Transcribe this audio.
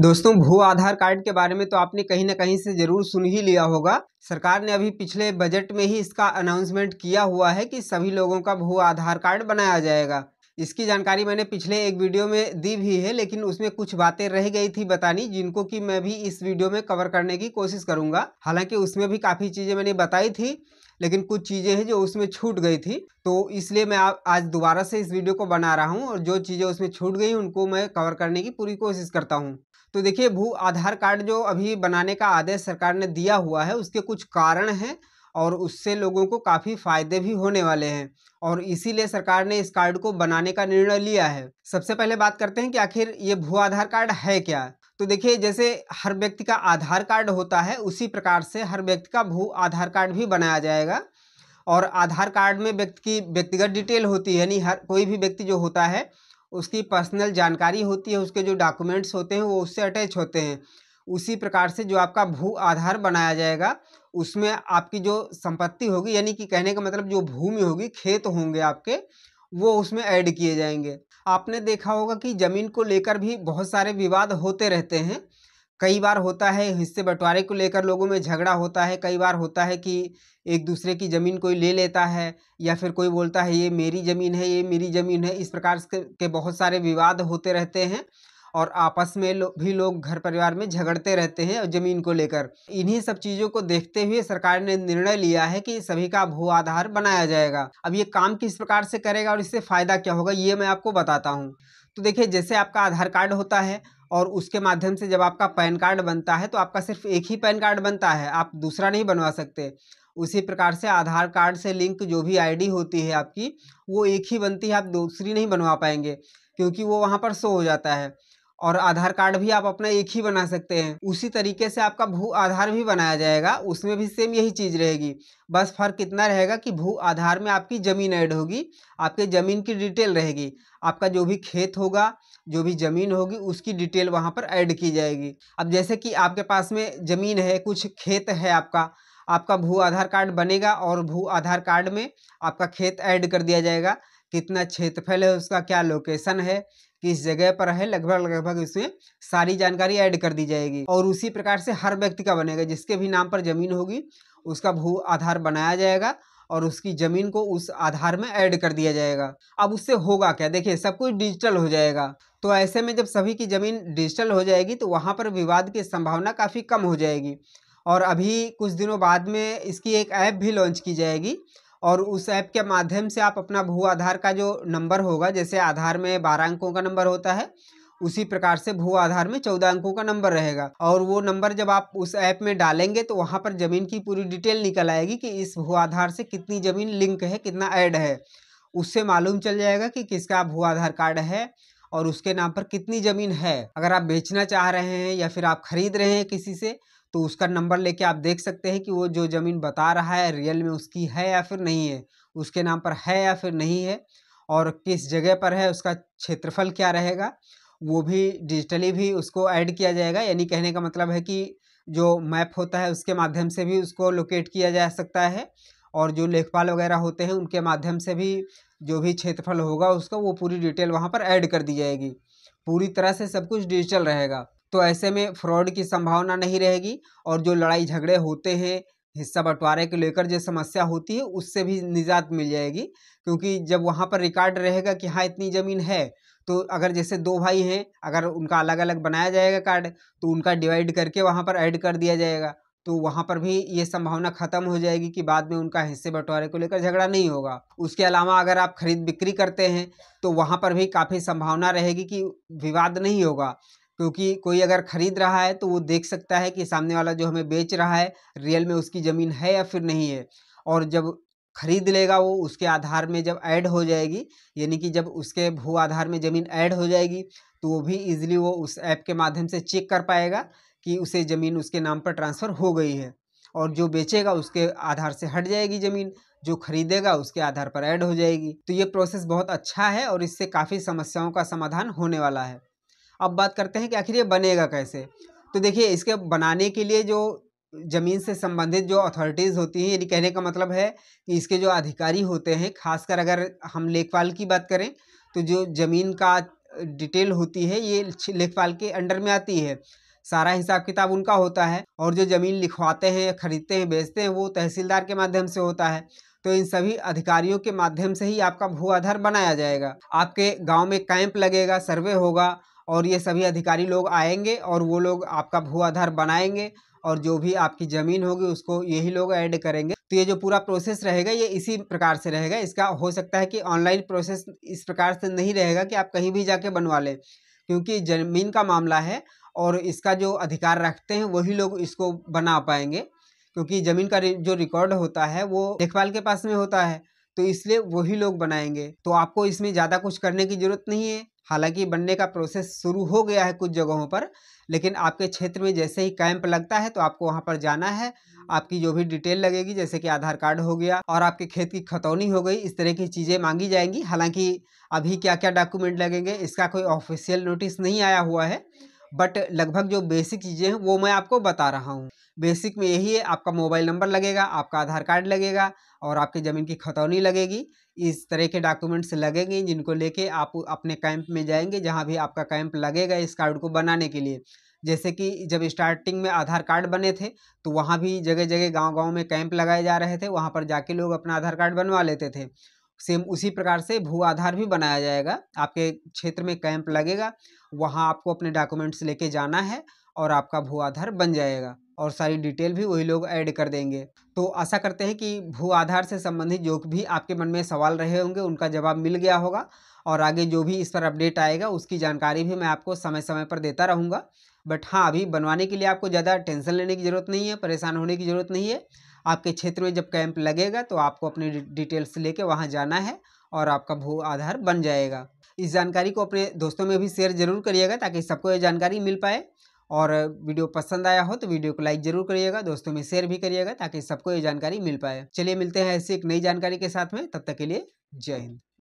दोस्तों भू आधार कार्ड के बारे में तो आपने कहीं ना कहीं से जरूर सुन ही लिया होगा सरकार ने अभी पिछले बजट में ही इसका अनाउंसमेंट किया हुआ है कि सभी लोगों का भू आधार कार्ड बनाया जाएगा इसकी जानकारी मैंने पिछले एक वीडियो में दी भी है लेकिन उसमें कुछ बातें रह गई थी बतानी जिनको कि मैं भी इस वीडियो में कवर करने की कोशिश करूंगा हालांकि उसमें भी काफ़ी चीज़ें मैंने बताई थी लेकिन कुछ चीज़ें हैं जो उसमें छूट गई थी तो इसलिए मैं आज दोबारा से इस वीडियो को बना रहा हूँ और जो चीज़ें उसमें छूट गई उनको मैं कवर करने की पूरी कोशिश करता हूँ तो देखिए भू आधार कार्ड जो अभी बनाने का आदेश सरकार ने दिया हुआ है उसके कुछ कारण हैं और उससे लोगों को काफ़ी फायदे भी होने वाले हैं और इसीलिए सरकार ने इस कार्ड को बनाने का निर्णय लिया है सबसे पहले बात करते हैं कि आखिर ये भू आधार कार्ड है क्या तो देखिए जैसे हर व्यक्ति का आधार कार्ड होता है उसी प्रकार से हर व्यक्ति का भू आधार कार्ड भी बनाया जाएगा और आधार कार्ड में व्यक्ति की व्यक्तिगत डिटेल होती है यानी हर कोई भी व्यक्ति जो होता है उसकी पर्सनल जानकारी होती है उसके जो डॉक्यूमेंट्स होते हैं वो उससे अटैच होते हैं उसी प्रकार से जो आपका भू आधार बनाया जाएगा उसमें आपकी जो संपत्ति होगी यानी कि कहने का मतलब जो भूमि होगी खेत होंगे आपके वो उसमें ऐड किए जाएंगे आपने देखा होगा कि ज़मीन को लेकर भी बहुत सारे विवाद होते रहते हैं कई बार होता है हिस्से बंटवारे को लेकर लोगों में झगड़ा होता है कई बार होता है कि एक दूसरे की ज़मीन कोई ले लेता है या फिर कोई बोलता है ये मेरी ज़मीन है ये मेरी ज़मीन है इस प्रकार के बहुत सारे विवाद होते रहते हैं और आपस में लो, भी लोग घर परिवार में झगड़ते रहते हैं और ज़मीन को लेकर इन्हीं सब चीज़ों को देखते हुए सरकार ने निर्णय लिया है कि सभी का भू आधार बनाया जाएगा अब ये काम किस प्रकार से करेगा और इससे फ़ायदा क्या होगा ये मैं आपको बताता हूँ तो देखिए जैसे आपका आधार कार्ड होता है और उसके माध्यम से जब आपका पैन कार्ड बनता है तो आपका सिर्फ एक ही पैन कार्ड बनता है आप दूसरा नहीं बनवा सकते उसी प्रकार से आधार कार्ड से लिंक जो भी आईडी होती है आपकी वो एक ही बनती है आप दूसरी नहीं बनवा पाएंगे क्योंकि वो वहाँ पर शो हो जाता है और आधार कार्ड भी आप अपना एक ही बना सकते हैं उसी तरीके से आपका भू आधार भी बनाया जाएगा उसमें भी सेम यही चीज़ रहेगी बस फर्क कितना रहेगा कि भू आधार में आपकी ज़मीन ऐड होगी आपके ज़मीन की डिटेल रहेगी आपका जो भी खेत होगा जो भी ज़मीन होगी उसकी डिटेल वहाँ पर ऐड की जाएगी अब जैसे कि आपके पास में ज़मीन है कुछ खेत है आपका आपका भू आधार कार्ड बनेगा और भू आधार कार्ड में आपका खेत ऐड कर दिया जाएगा कितना क्षेत्रफल है उसका क्या लोकेशन है किस जगह पर है लगभग लगभग उसमें सारी जानकारी ऐड कर दी जाएगी और उसी प्रकार से हर व्यक्ति का बनेगा जिसके भी नाम पर जमीन होगी उसका भू आधार बनाया जाएगा और उसकी ज़मीन को उस आधार में ऐड कर दिया जाएगा अब उससे होगा क्या देखिए सब कुछ डिजिटल हो जाएगा तो ऐसे में जब सभी की ज़मीन डिजिटल हो जाएगी तो वहाँ पर विवाद की संभावना काफ़ी कम हो जाएगी और अभी कुछ दिनों बाद में इसकी एक ऐप भी लॉन्च की जाएगी और उस ऐप के माध्यम से आप अपना भू आधार का जो नंबर होगा जैसे आधार में बारह अंकों का नंबर होता है उसी प्रकार से भू आधार में चौदह अंकों का नंबर रहेगा और वो नंबर जब आप उस ऐप में डालेंगे तो वहाँ पर ज़मीन की पूरी डिटेल निकल आएगी कि इस भू आधार से कितनी ज़मीन लिंक है कितना ऐड है उससे मालूम चल जाएगा कि किसका भू आधार कार्ड है और उसके नाम पर कितनी ज़मीन है अगर आप बेचना चाह रहे हैं या फिर आप खरीद रहे हैं किसी से तो उसका नंबर लेके आप देख सकते हैं कि वो जो ज़मीन बता रहा है रियल में उसकी है या फिर नहीं है उसके नाम पर है या फिर नहीं है और किस जगह पर है उसका क्षेत्रफल क्या रहेगा वो भी डिजिटली भी उसको ऐड किया जाएगा यानी कहने का मतलब है कि जो मैप होता है उसके माध्यम से भी उसको लोकेट किया जा सकता है और जो लेखपाल वगैरह होते हैं उनके माध्यम से भी जो भी क्षेत्रफल होगा उसका वो पूरी डिटेल वहाँ पर ऐड कर दी जाएगी पूरी तरह से सब कुछ डिजिटल रहेगा तो ऐसे में फ्रॉड की संभावना नहीं रहेगी और जो लड़ाई झगड़े होते हैं हिस्सा बंटवारे को लेकर जो समस्या होती है उससे भी निजात मिल जाएगी क्योंकि जब वहाँ पर रिकॉर्ड रहेगा कि हाँ इतनी ज़मीन है तो अगर जैसे दो भाई हैं अगर उनका अलग अलग बनाया जाएगा कार्ड तो उनका डिवाइड करके वहाँ पर ऐड कर दिया जाएगा तो वहाँ पर भी ये संभावना ख़त्म हो जाएगी कि बाद में उनका हिस्से बंटवारे को लेकर झगड़ा नहीं होगा उसके अलावा अगर आप खरीद बिक्री करते हैं तो वहाँ पर भी काफ़ी संभावना रहेगी कि विवाद नहीं होगा क्योंकि कोई अगर ख़रीद रहा है तो वो देख सकता है कि सामने वाला जो हमें बेच रहा है रियल में उसकी ज़मीन है या फिर नहीं है और जब खरीद लेगा वो उसके आधार में जब ऐड हो जाएगी यानी कि जब उसके भू आधार में ज़मीन ऐड हो जाएगी तो वो भी इजीली वो उस ऐप के माध्यम से चेक कर पाएगा कि उसे ज़मीन उसके नाम पर ट्रांसफ़र हो गई है और जो बेचेगा उसके आधार से हट जाएगी ज़मीन जो खरीदेगा उसके आधार पर ऐड हो जाएगी तो ये प्रोसेस बहुत अच्छा है और इससे काफ़ी समस्याओं का समाधान होने वाला है अब बात करते हैं कि आखिर ये बनेगा कैसे तो देखिए इसके बनाने के लिए जो ज़मीन से संबंधित जो अथॉरिटीज़ होती हैं यानी कहने का मतलब है कि इसके जो अधिकारी होते हैं खासकर अगर हम लेखपाल की बात करें तो जो ज़मीन का डिटेल होती है ये लेखपाल के अंडर में आती है सारा हिसाब किताब उनका होता है और जो ज़मीन लिखवाते हैं खरीदते हैं बेचते हैं वो तहसीलदार के माध्यम से होता है तो इन सभी अधिकारियों के माध्यम से ही आपका भू आधार बनाया जाएगा आपके गांव में कैंप लगेगा सर्वे होगा और ये सभी अधिकारी लोग आएंगे और वो लोग आपका भू आधार बनाएंगे और जो भी आपकी ज़मीन होगी उसको यही लोग ऐड करेंगे तो ये जो पूरा प्रोसेस रहेगा ये इसी प्रकार से रहेगा इसका हो सकता है कि ऑनलाइन प्रोसेस इस प्रकार से नहीं रहेगा कि आप कहीं भी जाके बनवा लें क्योंकि ज़मीन का मामला है और इसका जो अधिकार रखते हैं वही लोग इसको बना पाएंगे क्योंकि ज़मीन का जो रिकॉर्ड होता है वो देखभाल के पास में होता है तो इसलिए वही लोग बनाएंगे तो आपको इसमें ज़्यादा कुछ करने की ज़रूरत नहीं है हालांकि बनने का प्रोसेस शुरू हो गया है कुछ जगहों पर लेकिन आपके क्षेत्र में जैसे ही कैंप लगता है तो आपको वहाँ पर जाना है आपकी जो भी डिटेल लगेगी जैसे कि आधार कार्ड हो गया और आपके खेत की खतौनी हो गई इस तरह की चीज़ें मांगी जाएंगी हालांकि अभी क्या क्या डॉक्यूमेंट लगेंगे इसका कोई ऑफिशियल नोटिस नहीं आया हुआ है बट लगभग जो बेसिक चीज़ें हैं वो मैं आपको बता रहा हूँ बेसिक में यही है आपका मोबाइल नंबर लगेगा आपका आधार कार्ड लगेगा और आपकी ज़मीन की खतौनी लगेगी इस तरह के डॉक्यूमेंट्स लगेंगे जिनको लेके आप अपने कैंप में जाएंगे जहाँ भी आपका कैंप लगेगा इस कार्ड को बनाने के लिए जैसे कि जब स्टार्टिंग में आधार कार्ड बने थे तो वहाँ भी जगह जगह गांव गांव में कैंप लगाए जा रहे थे वहाँ पर जाके लोग अपना आधार कार्ड बनवा लेते थे सेम उसी प्रकार से भू आधार भी बनाया जाएगा आपके क्षेत्र में कैंप लगेगा वहाँ आपको अपने डॉक्यूमेंट्स लेके जाना है और आपका भू आधार बन जाएगा और सारी डिटेल भी वही लोग ऐड कर देंगे तो आशा करते हैं कि भू आधार से संबंधित जो भी आपके मन में सवाल रहे होंगे उनका जवाब मिल गया होगा और आगे जो भी इस पर अपडेट आएगा उसकी जानकारी भी मैं आपको समय समय पर देता रहूँगा बट हाँ अभी बनवाने के लिए आपको ज़्यादा टेंशन लेने की ज़रूरत नहीं है परेशान होने की ज़रूरत नहीं है आपके क्षेत्र में जब कैंप लगेगा तो आपको अपनी डिटेल्स लेके वहाँ जाना है और आपका भू आधार बन जाएगा इस जानकारी को अपने दोस्तों में भी शेयर जरूर करिएगा ताकि सबको ये जानकारी मिल पाए और वीडियो पसंद आया हो तो वीडियो को लाइक जरूर करिएगा दोस्तों में शेयर भी करिएगा ताकि सबको ये जानकारी मिल पाए चलिए मिलते हैं ऐसी एक नई जानकारी के साथ में तब तक के लिए जय हिंद